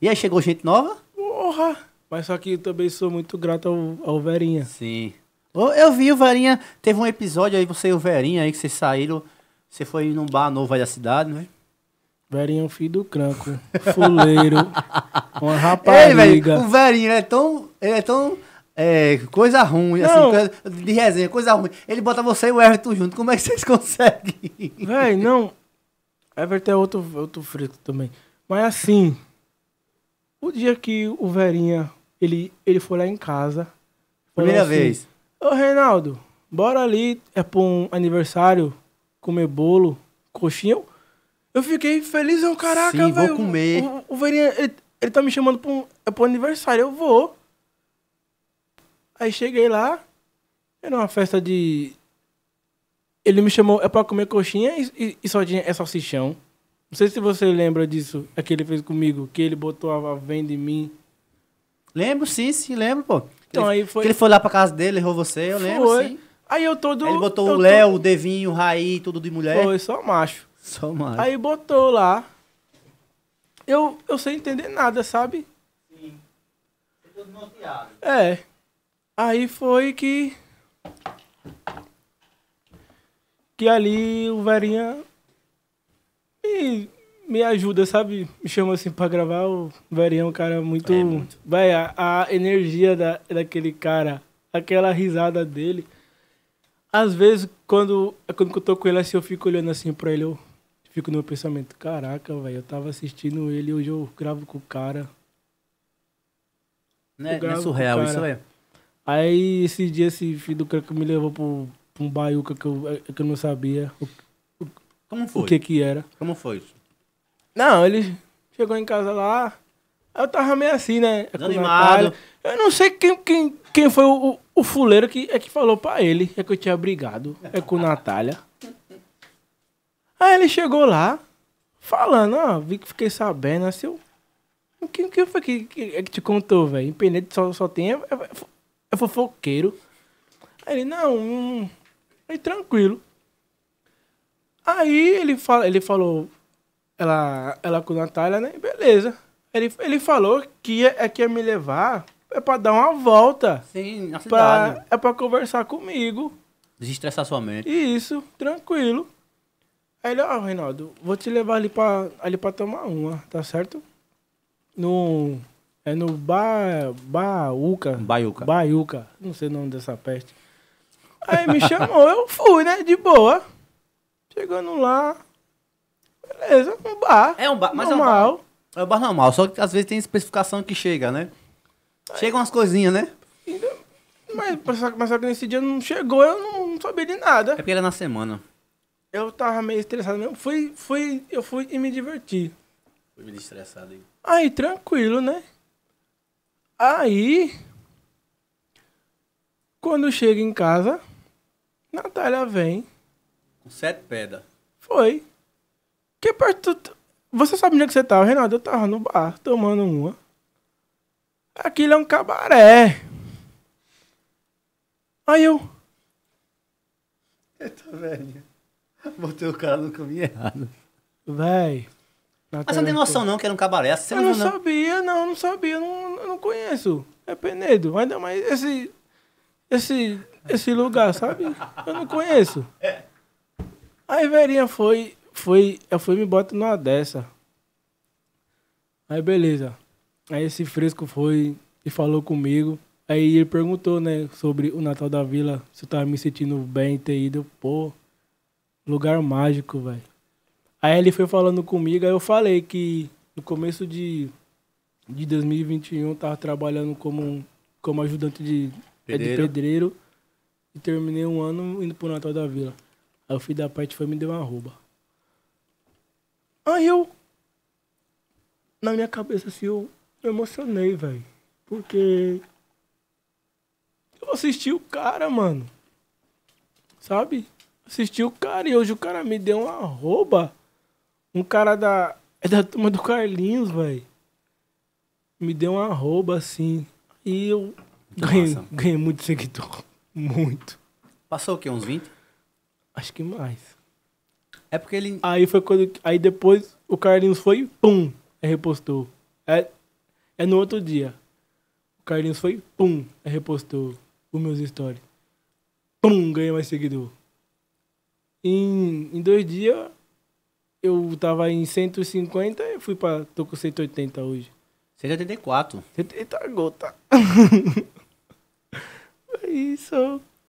E aí chegou gente nova? Porra! Mas só que eu também sou muito grato ao, ao Verinha. Sim. Eu vi o Verinha, teve um episódio aí, você e o Verinha aí, que vocês saíram, você foi num bar novo aí da cidade, né? Verinha é o filho do cranco, fuleiro, uma rapariga. Ei, véio, o Verinha é tão, ele é tão é, coisa ruim, assim, não. assim, de resenha, coisa ruim. Ele bota você e o Everton junto, como é que vocês conseguem? Véi, não, Everton é outro, outro frito também. Mas assim, o dia que o Verinha, ele, ele foi lá em casa. Primeira assim, vez. Ô, Reinaldo, bora ali, é pra um aniversário, comer bolo, coxinha. Eu fiquei feliz, um caraca, velho. vou comer. O, o, o Verinha, ele, ele, tá me chamando pra um, é pra um aniversário, eu vou. Aí cheguei lá, era uma festa de... Ele me chamou, é pra comer coxinha e, e, e só tinha é salsichão. Não sei se você lembra disso, aquele que ele fez comigo, que ele botou a venda em mim. Lembro, sim, sim, lembro, pô. Então ele, aí foi. Que ele foi lá pra casa dele, errou você, eu foi. lembro, sim. Aí eu todo. Ele botou o Léo, tô... o Devinho, o Raí, tudo de mulher. Foi, só macho. Só macho. Aí botou lá. Eu, eu sem entender nada, sabe? Sim. É. Aí foi que. Que ali o Verinha e me ajuda, sabe? Me chama assim pra gravar. O Verinho é um cara muito. É muito. Vai, a, a, energia da, daquele cara, aquela risada dele. Às vezes, quando, quando eu tô com ele assim, eu fico olhando assim pra ele, eu fico no meu pensamento: caraca, velho, eu tava assistindo ele, hoje eu gravo com o cara. Né? Não né, é surreal isso, é Aí esse dia esse filho do cara que me levou pro, um baiuca que eu, é, que eu não sabia. Como foi? O que que era. Como foi isso? Não, ele chegou em casa lá, eu tava meio assim, né? Animado. Eu não sei quem, quem, quem foi o, o fuleiro que, é que falou pra ele é que eu tinha brigado, é com Natália. Aí ele chegou lá, falando, ó, ah, vi que fiquei sabendo, assim, né, O que, que foi que, que, é que te contou, velho? Independente só, só tem... É, é, é, é fofoqueiro. Aí ele, não, hum, aí é tranquilo. Aí ele, fala, ele falou, ela, ela com a Natália, né? Beleza. Ele, ele falou que ia, é que ia me levar é pra dar uma volta. Sim, na pra, cidade. É pra conversar comigo. Desestressar sua mente. Isso, tranquilo. Aí ele, ó, oh, ah, Reinaldo, vou te levar ali pra, ali pra tomar uma, tá certo? No. É no ba, Baúca. Baiuca. Baiuca. Não sei o nome dessa peste. Aí me chamou, eu fui, né? De boa. Chegando lá, beleza, um bar. É um bar, mas normal. é um bar. É um bar normal, só que às vezes tem especificação que chega, né? Aí, Chegam umas coisinhas, né? Mas, mas só que nesse dia não chegou, eu não, não sabia de nada. É porque era na semana. Eu tava meio estressado mesmo. Fui, fui, eu fui e me diverti. Fui me estressado aí. Aí, tranquilo, né? Aí, quando chega em casa, Natália vem com sete pedras. Foi. Que perto. Você sabe onde é que você tava, tá, Renato? Eu tava no bar, tomando uma. Aquilo é um cabaré. Aí eu. Eita, velho. Botei o cara no caminho errado. Véi. Mas você não tem noção não que era um cabaré. Você eu não, não, sabia, não, não sabia. Não, eu não conheço. É Penedo. Ainda mais esse... Esse... Esse lugar, sabe? Eu não conheço. É. Aí velhinha foi, foi, eu fui me bota numa dessa. Aí beleza. Aí esse fresco foi e falou comigo. Aí ele perguntou, né, sobre o Natal da Vila, se eu tava me sentindo bem ter ido. Pô, lugar mágico, velho. Aí ele foi falando comigo, aí eu falei que no começo de, de 2021 tava trabalhando como, como ajudante de pedreiro. É de pedreiro e terminei um ano indo pro Natal da Vila. Aí o filho da parte foi me deu uma rouba. Aí eu. Na minha cabeça, assim, eu me emocionei, velho. Porque. Eu assisti o cara, mano. Sabe? Assisti o cara e hoje o cara me deu uma rouba. Um cara da. É da turma do Carlinhos, velho. Me deu uma rouba, assim. E eu. Ganhei, ganhei muito seguidor. Muito. Passou o quê? Uns 20? Acho que mais. É porque ele. Aí foi quando. Aí depois o Carlinhos foi, pum, é repostou. É, é no outro dia. O Carlinhos foi, pum, é repostou os meus stories. Pum, ganhei mais seguidor. Em, em dois dias, eu tava em 150 e fui pra. tô com 180 hoje. 184. Eita, é gota. é isso.